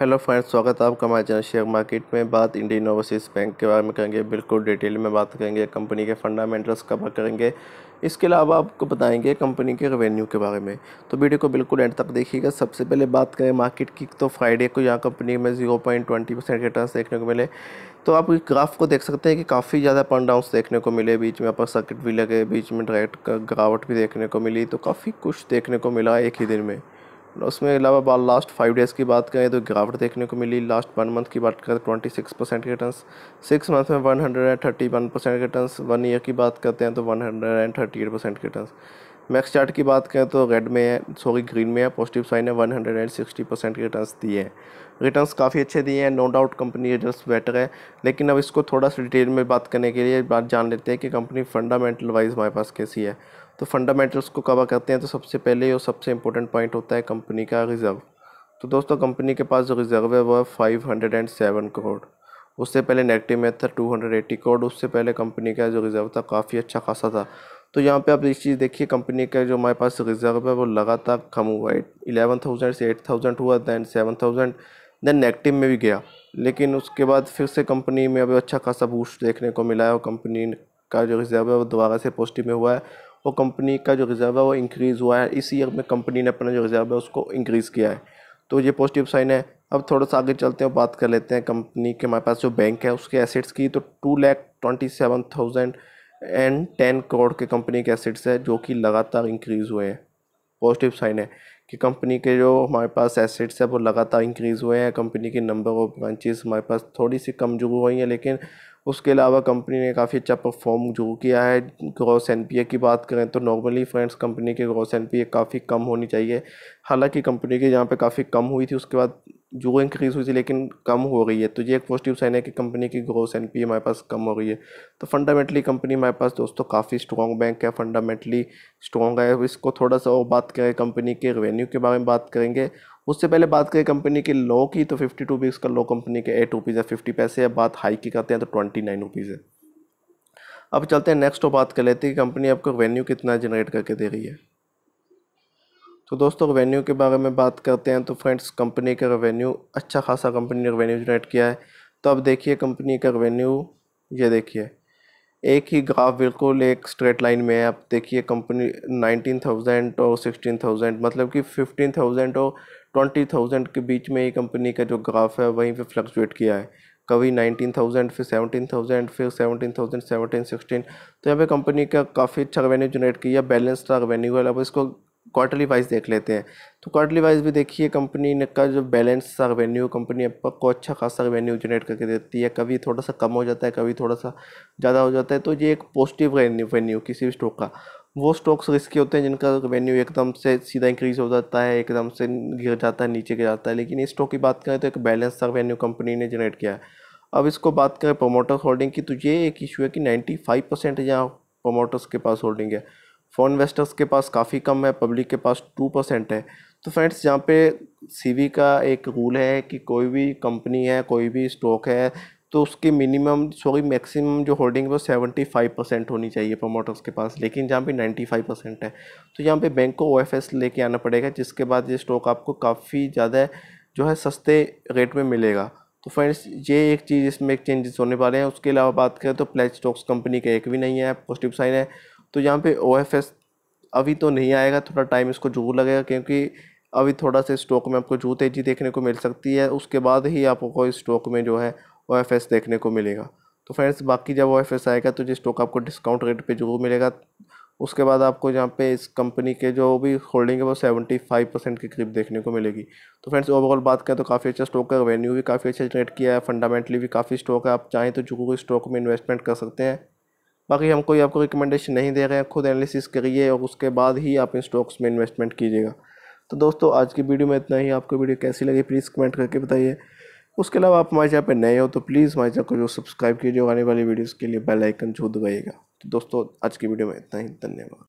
hello friends स्वागत है आपका हमारे चैनल शेयर मार्केट में बात इंडियन ओवरसीज़ बैंक के बारे में करेंगे बिल्कुल डिटेल में बात करेंगे कंपनी के फंडामेंटल्स कवर करेंगे इसके अलावा आपको बताएंगे कंपनी के रेवेन्यू के बारे में तो वीडियो को बिल्कुल एंड तक देखिएगा सबसे पहले बात करें मार्केट की तो फ्राइडे को यहाँ कंपनी में जीरो पॉइंट ट्वेंटी परसेंट देखने को मिले तो आप ग्राफ को देख सकते हैं कि काफ़ी ज़्यादा पन डाउंस देखने को मिले बीच में अपर सर्किट भी लगे बीच में डायरेक्ट गिरावट भी देखने को मिली तो काफ़ी कुछ देखने को मिला एक ही दिन में उसमें अलावा बाल लास्ट फाइव डेज़ की बात करें तो गिरावट देखने को मिली लास्ट वन मंथ की बात करें twenty six percent return six month में one hundred and thirty one percent return one year की बात करते हैं तो one hundred and thirty eight percent return max chart की बात करें तो रेड में है सॉरी ग्रीन में है पॉजिटिव साइन है सिक्सटी परसेंट रिटर्न दिए हैं रिटर्न काफ़ी अच्छे दिए हैं no doubt company return better है लेकिन अब इसको थोड़ा सा डिटेल में बात करने के लिए बात जान लेते हैं कि कंपनी फंडामेंटल वाइज हमारे पास कैसी है तो फंडामेंटल्स को कवर करते हैं तो सबसे पहले और सबसे इंपॉर्टेंट पॉइंट होता है कंपनी का रिज़र्व तो दोस्तों कंपनी के पास जो रिज़र्व है वह five hundred and seven crore उससे पहले नेगेटिव में था टू हंड्रेड एट्टी करोड़ उससे पहले कंपनी का जो रिज़र्व था काफ़ी अच्छा खासा था तो यहाँ पे आप एक चीज़ देखिए कंपनी का जो हमारे पास रिजर्व है वो लगातार कम हुआ है इलेवन थाउजेंड से एट थाउजेंड हुआ then seven thousand then negative में भी गया लेकिन उसके बाद फिर से कंपनी में अभी अच्छा खासा बूस्ट देखने को मिला है और कंपनी का जो रिजर्व है वो दोबारा से पॉजिटिव में हुआ है और कंपनी का जो रिजर्व है वो इंक्रीज़ हुआ है इस ईयर में कंपनी ने अपना जो रिजर्व है उसको इंक्रीज़ किया है तो ये पॉजिटिव साइन है अब थोड़ा सा आगे चलते हैं बात कर लेते हैं कंपनी के हमारे पास जो बैंक है उसके एसेट्स की तो two lakh twenty seven thousand and ten crore के कंपनी के एसेट्स है जो कि लगातार इंक्रीज़ हुए हैं पॉजिटिव साइन है कि कंपनी के जो हमारे पास एसेट्स है वो लगातार इंक्रीज़ हुए हैं कंपनी के नंबर ऑफ ब्रांचेस हमारे पास थोड़ी सी कम जरूर हुई हैं लेकिन उसके अलावा कंपनी ने काफ़ी अच्छा परफॉर्म जरूर किया है ग्रॉस एन की बात करें तो नॉर्मली फ्रेंड्स कंपनी के ग्रॉस एन काफ़ी कम होनी चाहिए हालांकि कंपनी की यहाँ पे काफ़ी कम हुई थी उसके बाद जो इंक्रीज़ हुई थी लेकिन कम हो रही है तो ये एक पॉजिटिव साइन है कि कंपनी की ग्रोथ एन पी हमारे पास कम हो रही है तो फंडामेंटली कंपनी हमारे पास दोस्तों काफ़ी स्ट्रॉन्ग बैंक है फंडामेंटली स्ट्रॉन्ग है इसको थोड़ा सा और बात करें कंपनी के रेवेन्यू के बारे में बात करेंगे उससे पहले बात करें कंपनी के लो की तो फिफ्टी टू का लो कंपनी के एट रुपीज़ है फिफ्टी पैसे है बात हाई की करते हैं तो ट्वेंटी नाइन रुपीज़ है अब चलते हैं नेक्स्ट और बात कर लेते हैं कि कंपनी आपको रेवेन्यू कितना जनरेट करके दे रही है तो दोस्तों रेवेन्यू के बारे में बात करते हैं तो फ्रेंड्स कंपनी का रेवेन्यू अच्छा खासा कंपनी ने रेवेन्यू जनरेट किया है तो अब देखिए कंपनी का रेवेन्यू ये देखिए एक ही ग्राफ बिल्कुल एक स्ट्रेट लाइन में है आप देखिए कंपनी नाइनटीन थाउजेंड और सिक्सटीन थाउजेंड मतलब कि फिफ्टीन थाउजेंड और ट्वेंटी थाउजेंड के बीच में ही कंपनी का जो ग्राफ है वहीं पे फ्लक्चुएट किया है कभी नाइनटीन थाउजेंड फिर सेवनटीन थाउजेंड फिर सेवनटीन थाउजेंड सेवनटीन सिक्सटीन तो यहाँ पे कंपनी का काफ़ी अच्छा रेवेन्यू जनरेट किया बैलेंस था रेवेन्यू है अब इसको क्वार्टरली वाइज देख लेते हैं तो क्वार्टरली वाइज भी देखिए कंपनी ने का जो बैलेंस सा रेवेन्यू कंपनी आपको अच्छा खासा रेवेन्यू जनरेट करके देती है कभी थोड़ा सा कम हो जाता है कभी थोड़ा सा ज़्यादा हो जाता है तो ये एक पॉजिटिव रेवेन्यू किसी भी स्टॉक का वो स्टॉक्स रिस्की होते हैं जिनका रेवेन्यू एकदम से सीधा इंक्रीज हो जाता है एकदम से गिर जाता है नीचे गिर जाता है लेकिन इस स्टॉक की बात करें तो एक बैलेंस सा रेवेन्यू कंपनी ने जनरेट किया है अब इसको बात करें प्रोमोटर होल्डिंग की तो ये एक इशू है कि नाइन्टी फाइव परसेंट यहाँ प्रोमोटर्स के पास होल्डिंग है फॉर इन्वेस्टर्स के पास काफ़ी कम है पब्लिक के पास टू परसेंट है तो फ्रेंड्स यहाँ पे सी का एक रूल है कि कोई भी कंपनी है कोई भी स्टॉक है तो उसकी मिनिमम सॉरी मैक्सिमम जो होल्डिंग है वो सेवेंटी फाइव परसेंट होनी चाहिए प्रमोटर्स के पास लेकिन जहाँ पे नाइन्टी फाइव परसेंट है तो यहाँ पे बैंक को ओ एफ एस लेके आना पड़ेगा जिसके बाद ये स्टॉक आपको काफ़ी ज़्यादा जो है सस्ते रेट में मिलेगा तो फ्रेंड्स ये एक चीज़ इसमें एक चेंजेस होने वाले हैं उसके अलावा बात करें तो प्लेज स्टॉक्स कंपनी का एक भी नहीं है पॉजिटिव साइन है तो यहाँ पे ओ अभी तो नहीं आएगा थोड़ा टाइम इसको जरूर लगेगा क्योंकि अभी थोड़ा सा स्टॉक में आपको जू तेजी देखने को मिल सकती है उसके बाद ही आपको स्टॉक में जो है ओ देखने को मिलेगा तो फ्रेंड्स बाकी जब ओ आएगा तो ये स्टॉक आपको डिस्काउंट रेट पर जरूर मिलेगा उसके बाद आपको यहाँ पे इस कंपनी के जो भी होल्डिंग है वो सेवेंटी फाइव परसेंट के करीब देखने को मिलेगी तो फ्रेंड्स ओवरऑल बात करें तो काफ़ी अच्छा स्टॉक है रेवेन्यू भी काफ़ी अच्छा जनरेट किया है फंडामेंटली भी काफ़ी स्टॉक है आप चाहें तो जुगू स्टॉक में इन्वेस्टमेंट कर सकते हैं बाकी हम कोई आपको रिकमेंडेशन नहीं दे रहे हैं खुद एनालिसिस करिए और उसके बाद ही आप इन स्टॉक्स में इन्वेस्टमेंट कीजिएगा तो दोस्तों आज की वीडियो में इतना ही आपको वीडियो कैसी लगी प्लीज़ कमेंट करके बताइए उसके अलावा आप हमारे चैनल पर नए हो तो प्लीज़ हमारे चैनल को जो सब्सक्राइब कीजिए आने वाली वीडियोज़ के लिए बेलाइकन छू दबाइएगा तो दोस्तों आज की वीडियो में इतना ही धन्यवाद